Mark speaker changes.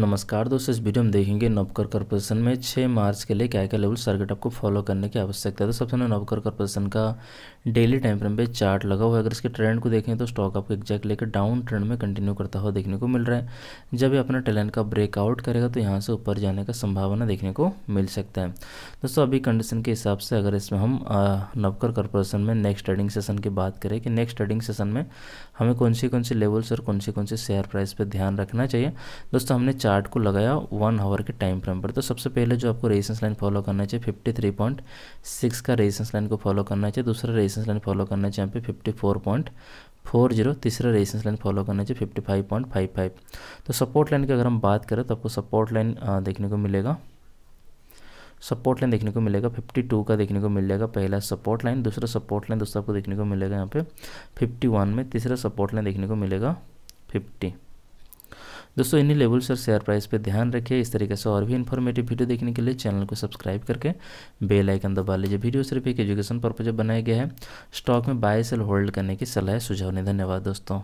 Speaker 1: नमस्कार दोस्तों इस वीडियो में देखेंगे नवकर कॉर्पोरेशन में 6 मार्च के लिए क्या क्या लेवल सर्किट आपको फॉलो करने की आवश्यकता है तो सबसे पहले नवकर कॉर्पोरेशन का डेली टाइम फ्रेम पे चार्ट लगा हुआ है अगर इसके ट्रेंड को देखें तो स्टॉक आपको एग्जैक्ट लेकर डाउन ट्रेंड में कंटिन्यू करता हुआ देखने को मिल रहा है जब ये अपना टैलेंट का ब्रेकआउट करेगा तो यहाँ से ऊपर जाने का संभावना देखने को मिल सकता है दोस्तों अभी कंडीशन के हिसाब से अगर इसमें हम नवकर कॉर्पोरेशन में नेक्स्ट ट्रेडिंग सेशन की बात करें कि नेक्स्ट ट्रेडिंग सेशन में हमें कौन सी कौन सी लेवल्स और कौन सी कौन सी शेयर प्राइस पर ध्यान रखना चाहिए दोस्तों हमने चार्ट को लगाया वन आवर के टाइम फ्रेम पर तो सबसे पहले जो आपको रेजिस्टेंस लाइन फॉलो करना चाहिए फिफ्टी थ्री पॉइंट सिक्स का रेजिस्टेंस लाइन को फॉलो करना चाहिए दूसरा रेजिस्टेंस लाइन फॉलो करना चाहिए यहाँ पे fifty four point four zero तीसरा रेजिस्टेंस लाइन फॉलो करना चाहिए fifty five point five five तो सपोर्ट लाइन की अगर हम बात करें तो आपको सपोर्ट लाइन देखने को मिलेगा सपोर्ट लाइन देखने को मिलेगा 52 का देखने को मिलेगा पहला सपोर्ट लाइन दूसरा सपोर्ट लाइन दोस्तों आपको देखने को मिलेगा यहाँ पे 51 में तीसरा सपोर्ट लाइन देखने को मिलेगा 50 दोस्तों इन्हीं लेवल्स और शेयर प्राइस पे ध्यान रखिए इस तरीके से और भी इन्फॉर्मेटिव वीडियो देखने के लिए चैनल को सब्सक्राइब करके बेल आइकन दबा लीजिए वीडियो सिर्फ एक एजुकेशन पर्पज बनाया गया है स्टॉक में बाय सेल होल्ड करने की सलाह सुझाव नहीं धन्यवाद दोस्तों